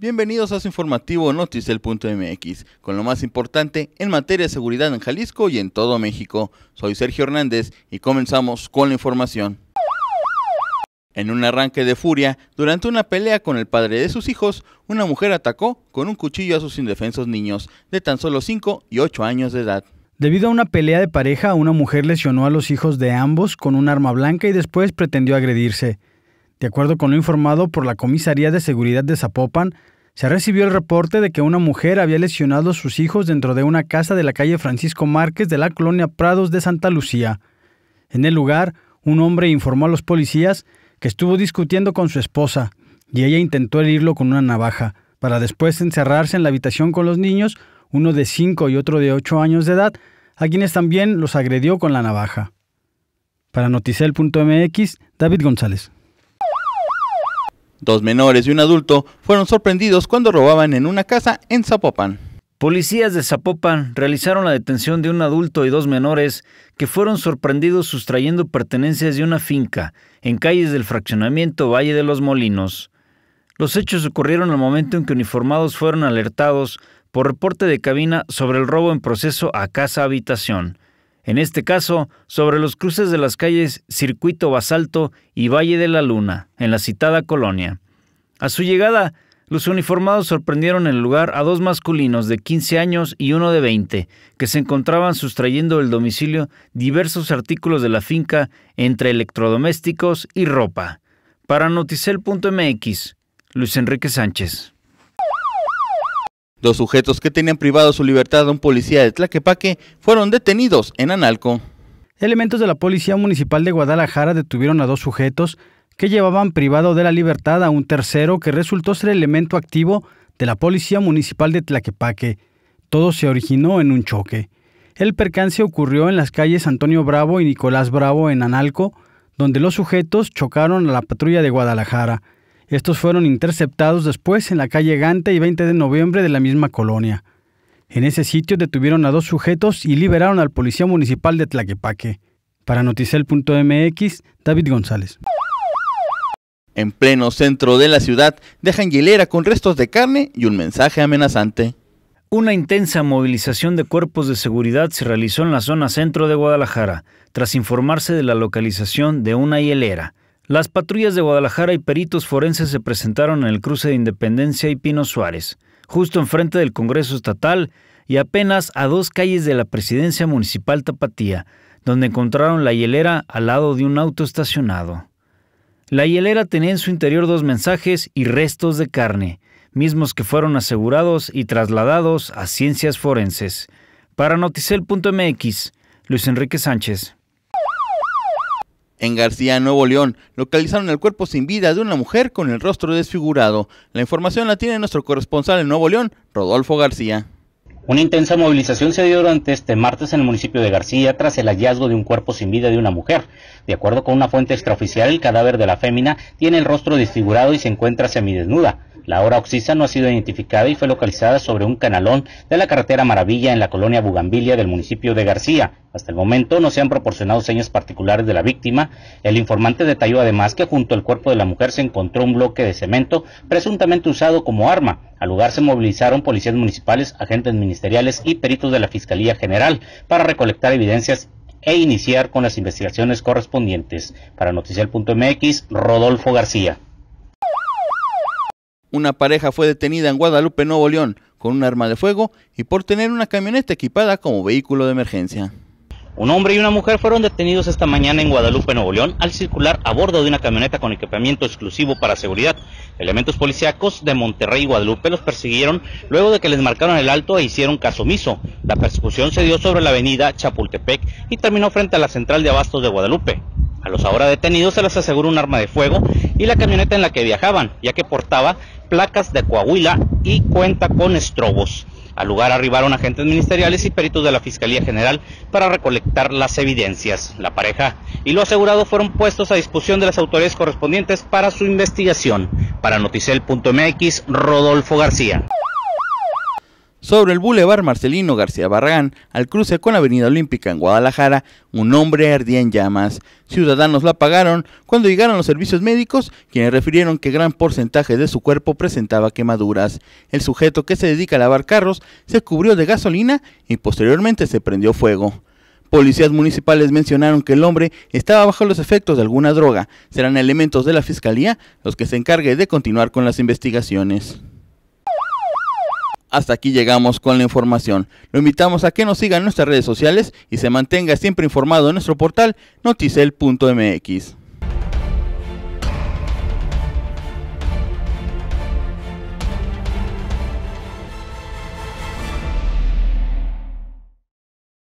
Bienvenidos a su informativo Noticel.mx, con lo más importante en materia de seguridad en Jalisco y en todo México. Soy Sergio Hernández y comenzamos con la información. En un arranque de furia, durante una pelea con el padre de sus hijos, una mujer atacó con un cuchillo a sus indefensos niños, de tan solo 5 y 8 años de edad. Debido a una pelea de pareja, una mujer lesionó a los hijos de ambos con un arma blanca y después pretendió agredirse. De acuerdo con lo informado por la Comisaría de Seguridad de Zapopan, se recibió el reporte de que una mujer había lesionado a sus hijos dentro de una casa de la calle Francisco Márquez de la colonia Prados de Santa Lucía. En el lugar, un hombre informó a los policías que estuvo discutiendo con su esposa y ella intentó herirlo con una navaja, para después encerrarse en la habitación con los niños, uno de 5 y otro de 8 años de edad, a quienes también los agredió con la navaja. Para noticel.mx, David González. Dos menores y un adulto fueron sorprendidos cuando robaban en una casa en Zapopan. Policías de Zapopan realizaron la detención de un adulto y dos menores que fueron sorprendidos sustrayendo pertenencias de una finca en calles del fraccionamiento Valle de los Molinos. Los hechos ocurrieron al momento en que uniformados fueron alertados por reporte de cabina sobre el robo en proceso a casa-habitación en este caso sobre los cruces de las calles Circuito Basalto y Valle de la Luna, en la citada colonia. A su llegada, los uniformados sorprendieron en el lugar a dos masculinos de 15 años y uno de 20, que se encontraban sustrayendo del domicilio diversos artículos de la finca entre electrodomésticos y ropa. Para Noticel.mx, Luis Enrique Sánchez. Dos sujetos que tenían privado su libertad a un policía de Tlaquepaque fueron detenidos en Analco. Elementos de la Policía Municipal de Guadalajara detuvieron a dos sujetos que llevaban privado de la libertad a un tercero que resultó ser elemento activo de la Policía Municipal de Tlaquepaque. Todo se originó en un choque. El percance ocurrió en las calles Antonio Bravo y Nicolás Bravo en Analco, donde los sujetos chocaron a la patrulla de Guadalajara. Estos fueron interceptados después en la calle Gante y 20 de noviembre de la misma colonia. En ese sitio detuvieron a dos sujetos y liberaron al policía municipal de Tlaquepaque. Para noticel.mx, David González. En pleno centro de la ciudad, dejan hielera con restos de carne y un mensaje amenazante. Una intensa movilización de cuerpos de seguridad se realizó en la zona centro de Guadalajara, tras informarse de la localización de una hielera. Las patrullas de Guadalajara y peritos forenses se presentaron en el cruce de Independencia y Pino Suárez, justo enfrente del Congreso Estatal y apenas a dos calles de la Presidencia Municipal Tapatía, donde encontraron la hielera al lado de un auto estacionado. La hielera tenía en su interior dos mensajes y restos de carne, mismos que fueron asegurados y trasladados a ciencias forenses. Para noticel.mx, Luis Enrique Sánchez. En García, Nuevo León, localizaron el cuerpo sin vida de una mujer con el rostro desfigurado. La información la tiene nuestro corresponsal en Nuevo León, Rodolfo García. Una intensa movilización se dio durante este martes en el municipio de García tras el hallazgo de un cuerpo sin vida de una mujer. De acuerdo con una fuente extraoficial, el cadáver de la fémina tiene el rostro desfigurado y se encuentra semidesnuda. La hora oxisa no ha sido identificada y fue localizada sobre un canalón de la carretera Maravilla en la colonia Bugambilia del municipio de García. Hasta el momento no se han proporcionado señas particulares de la víctima. El informante detalló además que junto al cuerpo de la mujer se encontró un bloque de cemento presuntamente usado como arma. Al lugar se movilizaron policías municipales, agentes ministeriales y peritos de la Fiscalía General para recolectar evidencias e iniciar con las investigaciones correspondientes. Para Noticial.mx, Rodolfo García. Una pareja fue detenida en Guadalupe, Nuevo León, con un arma de fuego y por tener una camioneta equipada como vehículo de emergencia. Un hombre y una mujer fueron detenidos esta mañana en Guadalupe, Nuevo León, al circular a bordo de una camioneta con equipamiento exclusivo para seguridad. Elementos policíacos de Monterrey y Guadalupe los persiguieron luego de que les marcaron el alto e hicieron caso omiso. La persecución se dio sobre la avenida Chapultepec y terminó frente a la central de abastos de Guadalupe. A los ahora detenidos se les aseguró un arma de fuego y la camioneta en la que viajaban, ya que portaba placas de Coahuila y cuenta con estrobos. Al lugar arribaron agentes ministeriales y peritos de la Fiscalía General para recolectar las evidencias. La pareja y lo asegurado fueron puestos a disposición de las autoridades correspondientes para su investigación. Para noticel.mx, Rodolfo García. Sobre el Boulevard Marcelino García Barragán, al cruce con la Avenida Olímpica en Guadalajara, un hombre ardía en llamas. Ciudadanos la apagaron cuando llegaron los servicios médicos, quienes refirieron que gran porcentaje de su cuerpo presentaba quemaduras. El sujeto que se dedica a lavar carros se cubrió de gasolina y posteriormente se prendió fuego. Policías municipales mencionaron que el hombre estaba bajo los efectos de alguna droga. Serán elementos de la Fiscalía los que se encargue de continuar con las investigaciones. Hasta aquí llegamos con la información. Lo invitamos a que nos siga en nuestras redes sociales y se mantenga siempre informado en nuestro portal noticel.mx.